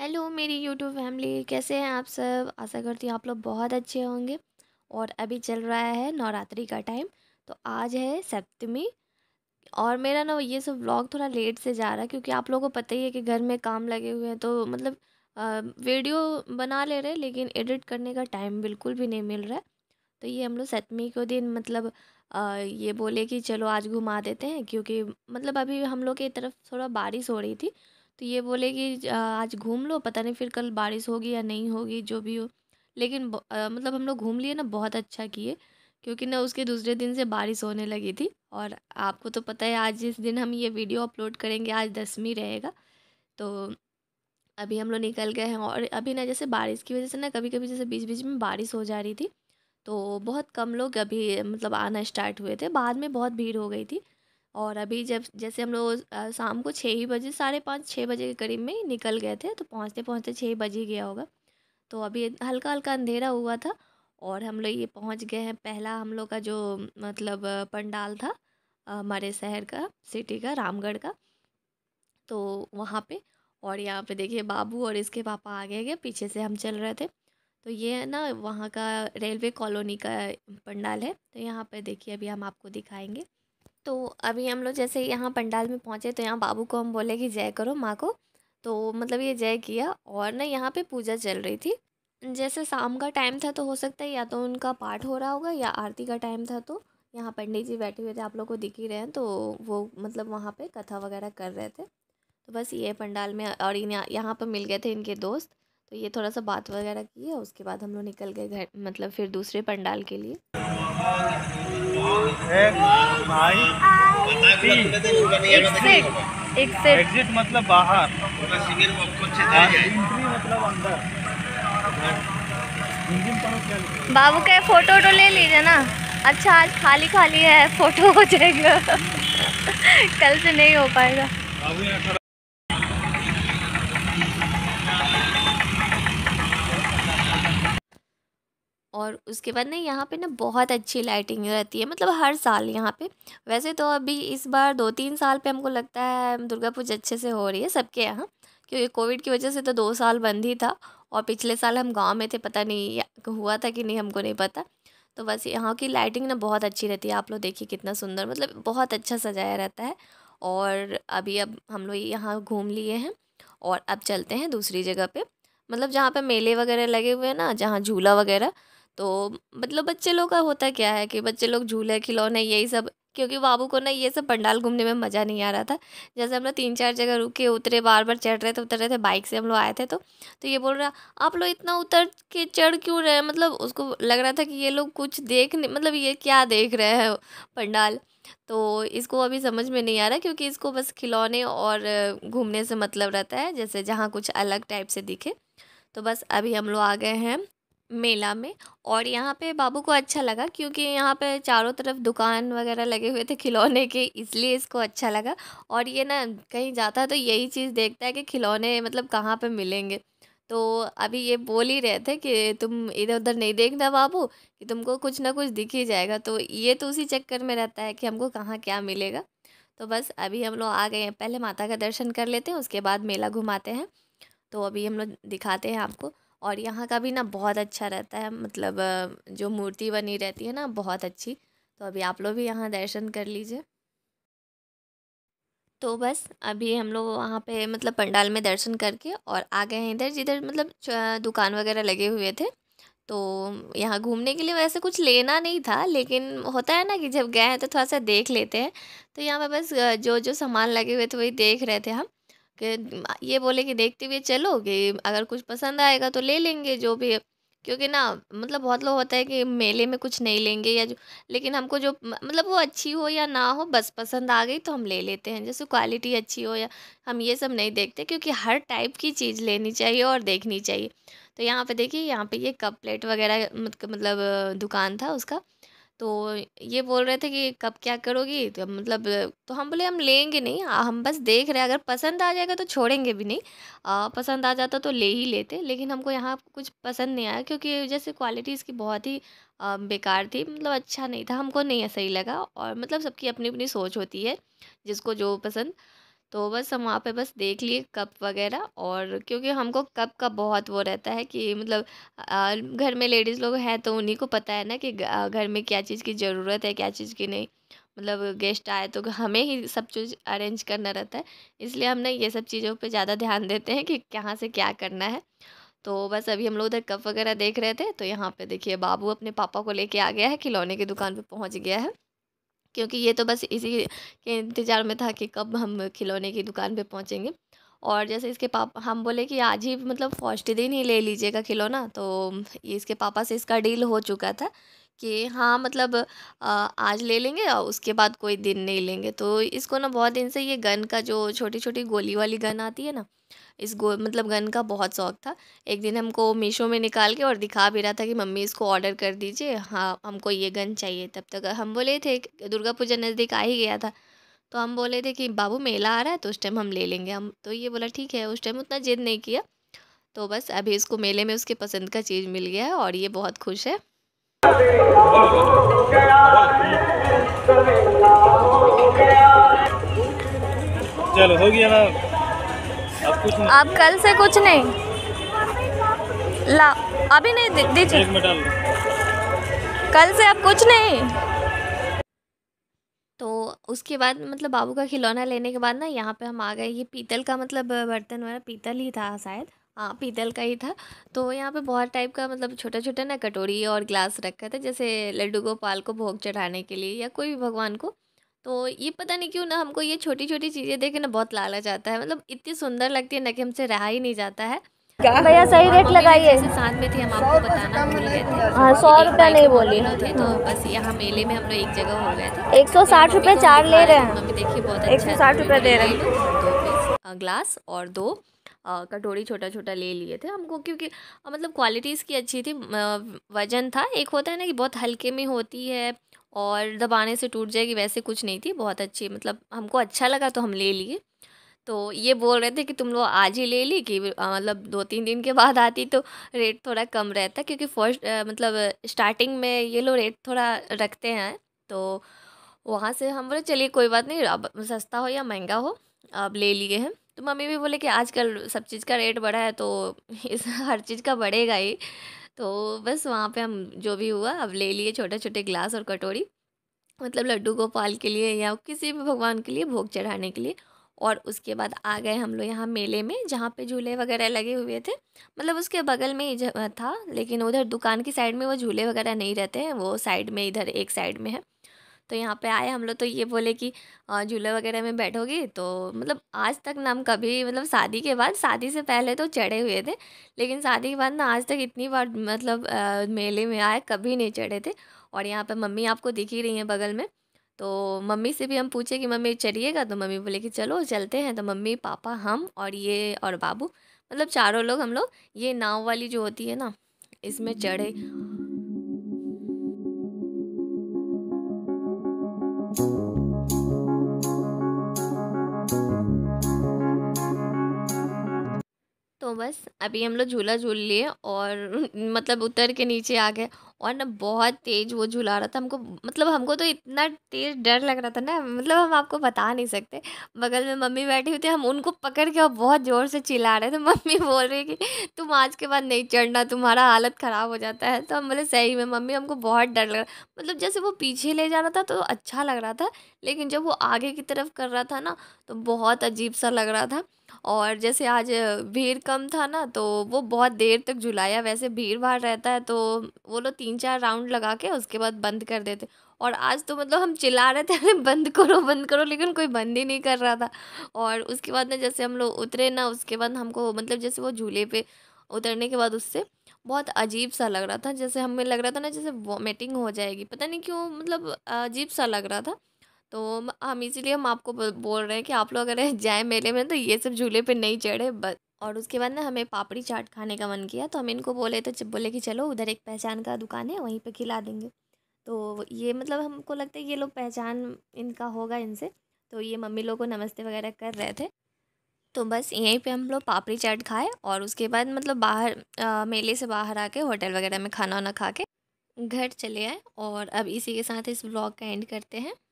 Hello मेरी YouTube family कैसे हैं आप सब आशा करती हूँ आप लोग बहुत अच्छे होंगे और अभी चल रहा है नवरात्रि का टाइम तो आज है सप्तमी और मेरा ना ये सब व्लॉग थोड़ा लेट से जा रहा है क्योंकि आप लोगों को पता ही है कि घर में काम लगे हुए हैं तो मतलब वीडियो बना ले रहे लेकिन एडिट करने का टाइम बिल्कुल भी नहीं मिल रहा है तो ये हम लोग सप्तमी को दिन मतलब आ, ये बोले कि चलो आज घुमा देते हैं क्योंकि मतलब अभी हम लोग की तरफ थोड़ा बारिश हो रही थी तो ये बोले कि आज घूम लो पता नहीं फिर कल बारिश होगी या नहीं होगी जो भी हो लेकिन आ, मतलब हम लोग घूम लिए ना बहुत अच्छा किए क्योंकि ना उसके दूसरे दिन से बारिश होने लगी थी और आपको तो पता है आज जिस दिन हम ये वीडियो अपलोड करेंगे आज दसवीं रहेगा तो अभी हम लोग निकल गए हैं और अभी ना जैसे बारिश की वजह से ना कभी कभी जैसे बीच बीच में बारिश हो जा रही थी तो बहुत कम लोग अभी मतलब आना स्टार्ट हुए थे बाद में बहुत भीड़ हो गई थी और अभी जब जैसे हम लोग शाम को छः ही बजे साढ़े पाँच छः बजे के करीब में निकल गए थे तो पहुँचते पहुँचते छः बज ही गया होगा तो अभी हल्का हल्का अंधेरा हुआ था और हम लोग ये पहुँच गए हैं पहला हम लोग का जो मतलब पंडाल था हमारे शहर का सिटी का रामगढ़ का तो वहाँ पे और यहाँ पे देखिए बाबू और इसके पापा आगे गए पीछे से हम चल रहे थे तो ये है ना वहाँ का रेलवे कॉलोनी का पंडाल है तो यहाँ पे देखिए अभी हम आपको दिखाएंगे तो अभी हम लोग जैसे यहाँ पंडाल में पहुँचे तो यहाँ बाबू को हम बोले कि जय करो माँ को तो मतलब ये जय किया और ना यहाँ पे पूजा चल रही थी जैसे शाम का टाइम था तो हो सकता है या तो उनका पाठ हो रहा होगा या आरती का टाइम था तो यहाँ पंडित जी बैठे हुए थे आप लोग को दिख ही रहे हैं तो वो मतलब वहाँ पर कथा वगैरह कर रहे थे तो बस ये पंडाल में और इन यहाँ पर मिल गए थे इनके दोस्त तो ये थोड़ा सा बात वगैरह की है उसके बाद हम लोग निकल गए घर मतलब फिर दूसरे पंडाल के लिए एग्जिट मतलब बाहर हाँ, मतलब बाबू के फोटो तो ले लीजिए ना अच्छा आज खाली खाली है फोटो हो जाएगा कल से नहीं हो पाएगा और उसके बाद ना यहाँ पे ना बहुत अच्छी लाइटिंग रहती है मतलब हर साल यहाँ पे वैसे तो अभी इस बार दो तीन साल पे हमको लगता है दुर्गा पूजा अच्छे से हो रही है सबके यहाँ क्योंकि कोविड की वजह से तो दो साल बंद ही था और पिछले साल हम गांव में थे पता नहीं हुआ था कि नहीं हमको नहीं पता तो बस यहाँ की लाइटिंग ना बहुत अच्छी रहती है आप लोग देखिए कितना सुंदर मतलब बहुत अच्छा सजाया रहता है और अभी अब हम लोग यहाँ घूम लिए हैं और अब चलते हैं दूसरी जगह पर मतलब जहाँ पर मेले वगैरह लगे हुए हैं ना जहाँ झूला वगैरह तो मतलब बच्चे लोग का होता क्या है कि बच्चे लोग झूले खिलौने यही सब क्योंकि बाबू को ना ये सब पंडाल घूमने में मज़ा नहीं आ रहा था जैसे हम लोग तीन चार जगह रुके उतरे बार बार चढ़ रहे थे उतर रहे थे बाइक से हम लोग आए थे तो तो ये बोल रहा आप लोग इतना उतर के चढ़ क्यों रहे हैं मतलब उसको लग रहा था कि ये लोग कुछ देख मतलब ये क्या देख रहे हैं पंडाल तो इसको अभी समझ में नहीं आ रहा क्योंकि इसको बस खिलौने और घूमने से मतलब रहता है जैसे जहाँ कुछ अलग टाइप से दिखे तो बस अभी हम लोग आ गए हैं मेला में और यहाँ पे बाबू को अच्छा लगा क्योंकि यहाँ पे चारों तरफ दुकान वगैरह लगे हुए थे खिलौने के इसलिए इसको अच्छा लगा और ये ना कहीं जाता है तो यही चीज़ देखता है कि खिलौने मतलब कहाँ पे मिलेंगे तो अभी ये बोल ही रहे थे कि तुम इधर उधर नहीं देखना बाबू कि तुमको कुछ ना कुछ दिख ही जाएगा तो ये तो उसी चक्कर में रहता है कि हमको कहाँ क्या मिलेगा तो बस अभी हम लोग आ गए हैं पहले माता का दर्शन कर लेते हैं उसके बाद मेला घुमाते हैं तो अभी हम लोग दिखाते हैं आपको और यहाँ का भी ना बहुत अच्छा रहता है मतलब जो मूर्ति बनी रहती है ना बहुत अच्छी तो अभी आप लोग भी यहाँ दर्शन कर लीजिए तो बस अभी हम लोग वहाँ पे मतलब पंडाल में दर्शन करके और आ गए हैं इधर जिधर मतलब दुकान वगैरह लगे हुए थे तो यहाँ घूमने के लिए वैसे कुछ लेना नहीं था लेकिन होता है ना कि जब गए हैं तो थोड़ा सा देख लेते हैं तो यहाँ पर बस जो जो सामान लगे हुए थे वही देख रहे थे हम कि ये बोले कि देखते हुए चलो कि अगर कुछ पसंद आएगा तो ले लेंगे जो भी क्योंकि ना मतलब बहुत लोग होता है कि मेले में कुछ नहीं लेंगे या जो लेकिन हमको जो मतलब वो अच्छी हो या ना हो बस पसंद आ गई तो हम ले लेते हैं जैसे क्वालिटी अच्छी हो या हम ये सब नहीं देखते क्योंकि हर टाइप की चीज़ लेनी चाहिए और देखनी चाहिए तो यहाँ पे देखिए यहाँ पे ये कप प्लेट वगैरह मतलब दुकान था उसका तो ये बोल रहे थे कि कब क्या करोगी तो मतलब तो हम बोले हम लेंगे नहीं हम बस देख रहे हैं अगर पसंद आ जाएगा तो छोड़ेंगे भी नहीं आ, पसंद आ जाता तो ले ही लेते लेकिन हमको यहाँ कुछ पसंद नहीं आया क्योंकि जैसे क्वालिटी इसकी बहुत ही आ, बेकार थी मतलब अच्छा नहीं था हमको नहीं सही लगा और मतलब सबकी अपनी अपनी सोच होती है जिसको जो पसंद तो बस हम वहाँ पे बस देख लिए कप वगैरह और क्योंकि हमको कप का बहुत वो रहता है कि मतलब घर में लेडीज़ लोग हैं तो उन्हीं को पता है ना कि घर में क्या चीज़ की ज़रूरत है क्या चीज़ की नहीं मतलब गेस्ट आए तो हमें ही सब चीज़ अरेंज करना रहता है इसलिए हमने ये सब चीज़ों पे ज़्यादा ध्यान देते हैं कि कहाँ से क्या करना है तो बस अभी हम लोग उधर कप वगैरह देख रहे थे तो यहाँ पे देखिए बाबू अपने पापा को लेके आ गया है खिलौने की दुकान पे पहुँच गया है क्योंकि ये तो बस इसी के इंतज़ार में था कि कब हम खिलौने की दुकान पे पहुँचेंगे और जैसे इसके पापा हम बोले कि आज ही मतलब फर्स्ट दिन ही ले लीजिएगा खिलौना तो ये इसके पापा से इसका डील हो चुका था कि हाँ मतलब आज ले लेंगे और उसके बाद कोई दिन नहीं लेंगे तो इसको ना बहुत दिन से ये गन का जो छोटी छोटी गोली वाली गन आती है ना इस गो मतलब गन का बहुत शौक था एक दिन हमको मीशो में निकाल के और दिखा भी रहा था कि मम्मी इसको ऑर्डर कर दीजिए हाँ हमको ये गन चाहिए तब तक हम बोले थे दुर्गा पूजा नज़दीक आ ही गया था तो हम बोले थे कि बाबू मेला आ रहा है तो उस टाइम हम ले लेंगे हम तो ये बोला ठीक है उस टाइम उतना जिद नहीं किया तो बस अभी इसको मेले में उसके पसंद का चीज़ मिल गया है और ये बहुत खुश है चलो हो गया ना अब कुछ नहीं। आप कल से कुछ नहीं ला अभी नहीं दीजिए कल से अब कुछ नहीं उसके बाद मतलब बाबू का खिलौना लेने के बाद ना यहाँ पे हम आ गए ये पीतल का मतलब बर्तन वाला पीतल ही था शायद हाँ पीतल का ही था तो यहाँ पे बहुत टाइप का मतलब छोटा छोटा ना कटोरी और ग्लास रखा था जैसे लड्डू गोपाल को भोग चढ़ाने के लिए या कोई भी भगवान को तो ये पता नहीं क्यों ना हमको ये छोटी छोटी चीज़ें देखे ना बहुत लालच आता है मतलब इतनी सुंदर लगती है ना कि हमसे रहा ही नहीं जाता है भैया सही हाँ, तो रेट लगाइए साथ में थे हम आपको तो बताना भूल गए थे हाँ सौ रुपया नहीं बोली थे तो बस यहाँ मेले में हम लोग एक जगह हो गए थे एक सौ साठ तो रुपये चार ले रहे हैं मम्मी देखिए बहुत अच्छा एक सौ साठ रुपये दे रहे हैं ग्लास और दो कटोरी छोटा छोटा ले लिए थे हमको क्योंकि मतलब क्वालिटी की अच्छी थी वज़न था एक होता है ना कि बहुत हल्के में होती है और दबाने से टूट जाएगी वैसे कुछ नहीं थी बहुत अच्छी मतलब हमको अच्छा लगा तो हम ले लिए तो ये बोल रहे थे कि तुम लोग आज ही ले ली कि मतलब दो तीन दिन के बाद आती तो रेट थोड़ा कम रहता क्योंकि फर्स्ट मतलब स्टार्टिंग में ये लोग रेट थोड़ा रखते हैं तो वहाँ से हम बोले चलिए कोई बात नहीं अब सस्ता हो या महंगा हो अब ले लिए हैं तो मम्मी भी बोले कि आजकल सब चीज़ का रेट बढ़ा है तो इस हर चीज़ का बढ़ेगा ही तो बस वहाँ पे हम जो भी हुआ अब ले लिए छोटे छोटे गिलास और कटोरी मतलब लड्डू गोपाल के लिए या किसी भी भगवान के लिए भोग चढ़ाने के लिए और उसके बाद आ गए हम लोग यहाँ मेले में जहाँ पे झूले वगैरह लगे हुए थे मतलब उसके बगल में ही था लेकिन उधर दुकान की साइड में वो झूले वगैरह नहीं रहते हैं वो साइड में इधर एक साइड में है तो यहाँ पे आए हम लोग तो ये बोले कि झूले वगैरह में बैठोगे तो मतलब आज तक ना हम कभी मतलब शादी के बाद शादी से पहले तो चढ़े हुए थे लेकिन शादी के बाद ना आज तक इतनी बार मतलब आ, मेले में आए कभी नहीं चढ़े थे और यहाँ पे मम्मी आपको दिख ही रही हैं बगल में तो मम्मी से भी हम पूछे कि मम्मी चलिएगा तो मम्मी बोले कि चलो चलते हैं तो मम्मी पापा हम और ये और बाबू मतलब चारों लोग हम लोग ये नाव वाली जो होती है ना इसमें चढ़े तो बस अभी हम लोग झूला झूल लिए और मतलब उतर के नीचे आ गए और ना बहुत तेज़ वो झुला रहा था हमको मतलब हमको तो इतना तेज़ डर लग रहा था ना मतलब हम आपको बता नहीं सकते बगल में मम्मी बैठी हुई थी हम उनको पकड़ के और बहुत ज़ोर से चिल्ला रहे थे मम्मी बोल रही कि तुम आज के बाद नहीं चढ़ना तुम्हारा हालत ख़राब हो जाता है तो हम बोले सही में मम्मी हमको बहुत डर लग रहा मतलब जैसे वो पीछे ले जा रहा था तो अच्छा लग रहा था लेकिन जब वो आगे की तरफ कर रहा था ना तो बहुत अजीब सा लग रहा था और जैसे आज भीड़ कम था ना तो वो बहुत देर तक झुलाया वैसे भीड़ भाड़ रहता है तो वो लोग तीन चार राउंड लगा के उसके बाद बंद कर देते और आज तो मतलब हम चिल्ला रहे थे अरे बंद करो बंद करो लेकिन कोई बंद ही नहीं कर रहा था और उसके बाद ना जैसे हम लोग उतरे ना उसके बाद हमको मतलब जैसे वो झूले पे उतरने के बाद उससे बहुत अजीब सा लग रहा था जैसे हमें लग रहा था ना जैसे वॉमिटिंग हो जाएगी पता नहीं क्यों मतलब अजीब सा लग रहा था तो हम इसीलिए हम आपको बोल रहे हैं कि आप लोग अगर जाए मेले में तो ये सब झूले पे नहीं चढ़े बस और उसके बाद ना हमें पापड़ी चाट खाने का मन किया तो हम इनको बोले तो बोले कि चलो उधर एक पहचान का दुकान है वहीं पे खिला देंगे तो ये मतलब हमको लगता है ये लोग पहचान इनका होगा इनसे तो ये मम्मी लोग को नमस्ते वगैरह कर रहे थे तो बस यहीं पे हम लोग पापड़ी चाट खाए और उसके बाद मतलब बाहर आ, मेले से बाहर आके होटल वगैरह में खाना वाना खा के घर चले आए और अब इसी के साथ इस ब्लॉग का एंड करते हैं